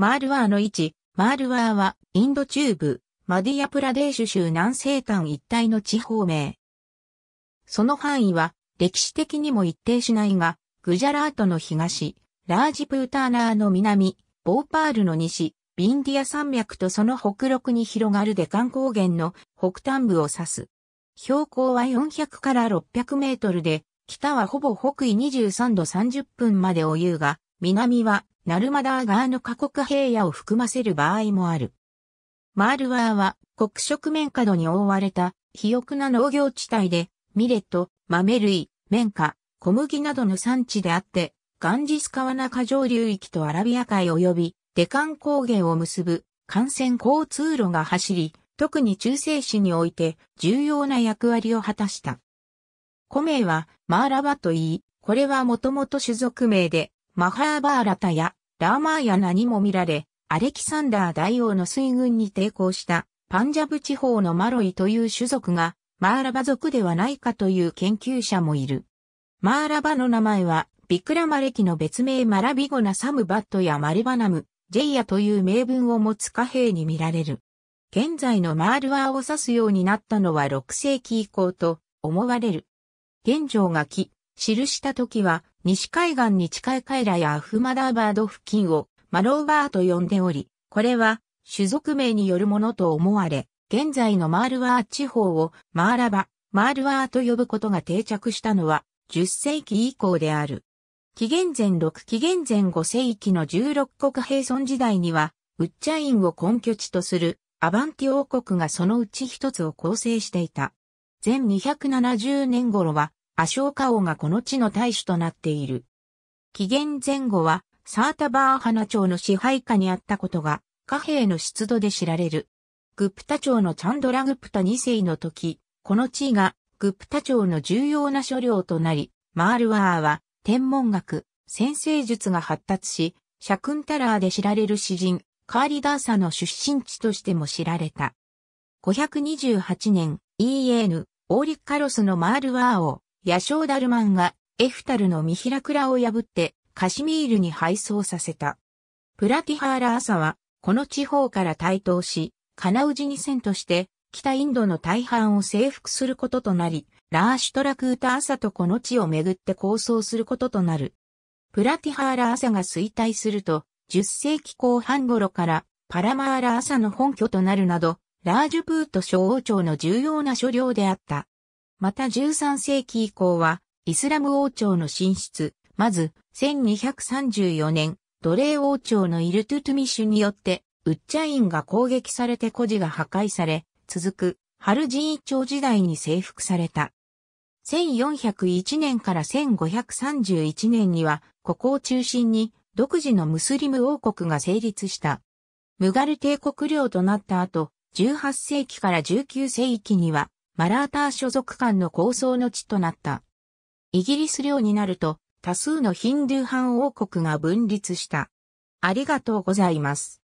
マールワーの位置、マールワーは、インド中部、マディアプラデーシュ州南西端一帯の地方名。その範囲は、歴史的にも一定しないが、グジャラートの東、ラージプーターナーの南、ボーパールの西、ビンディア山脈とその北陸に広がるデカン高原の北端部を指す。標高は400から600メートルで、北はほぼ北緯23度30分までを言うが、南はナルマダー側の過酷平野を含ませる場合もある。マールワーは黒色綿角に覆われた肥沃な農業地帯で、ミレット、豆類、綿花、小麦などの産地であって、ガンジス川中上流域とアラビア海及びデカン高原を結ぶ幹線交通路が走り、特に中世史において重要な役割を果たした。古名はマーラバと言い、これはもともと種族名で、マハーバーラタやラーマーヤナにも見られ、アレキサンダー大王の水軍に抵抗したパンジャブ地方のマロイという種族がマーラバ族ではないかという研究者もいる。マーラバの名前はビクラマ歴の別名マラビゴナサムバットやマルバナム、ジェイヤという名分を持つ貨幣に見られる。現在のマールワーを指すようになったのは6世紀以降と思われる。現状が木、記した時は、西海岸に近いカイラやアフマダーバード付近をマローバーと呼んでおり、これは種族名によるものと思われ、現在のマールワー地方をマーラバ、マールワーと呼ぶことが定着したのは10世紀以降である。紀元前6紀元前5世紀の16国平村時代には、ウッチャインを根拠地とするアバンティ王国がそのうち一つを構成していた。前270年頃はアショーカ王がこの地の大使となっている。紀元前後は、サータバーハナ朝の支配下にあったことが、貨幣の出土で知られる。グプタ朝のチャンドラグプタ2世の時、この地位がグプタ朝の重要な所領となり、マールワーは天文学、先生術が発達し、シャクンタラーで知られる詩人、カーリダーサの出身地としても知られた。528年、EN、オーリッカロスのマールワーを、ヤショーダルマンがエフタルの見開くらを破ってカシミールに敗走させた。プラティハーラー朝はこの地方から台頭し、カナウジに戦として北インドの大半を征服することとなり、ラーシュトラクータ朝とこの地をめぐって構想することとなる。プラティハーラー朝が衰退すると、10世紀後半頃からパラマーラ朝の本拠となるなど、ラージュプート小王朝の重要な所領であった。また13世紀以降は、イスラム王朝の進出、まず、1234年、奴隷王朝のイルトゥトゥミシュによって、ウッチャインが攻撃されて孤児が破壊され、続く、ハルジンン朝時代に征服された。1401年から1531年には、ここを中心に、独自のムスリム王国が成立した。ムガル帝国領となった後、18世紀から19世紀には、マラーター所属間の構想の地となった。イギリス領になると多数のヒンドゥー反王国が分立した。ありがとうございます。